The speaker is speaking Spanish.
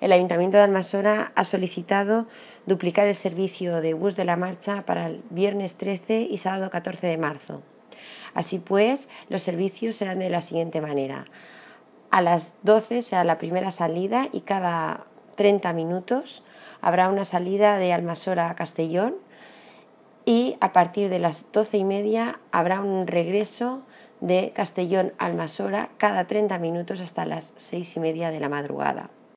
el Ayuntamiento de Almasora ha solicitado duplicar el servicio de bus de la marcha para el viernes 13 y sábado 14 de marzo. Así pues, los servicios serán de la siguiente manera. A las 12 será la primera salida y cada 30 minutos habrá una salida de Almasora a Castellón y a partir de las 12 y media habrá un regreso de Castellón a Almasora cada 30 minutos hasta las 6 y media de la madrugada.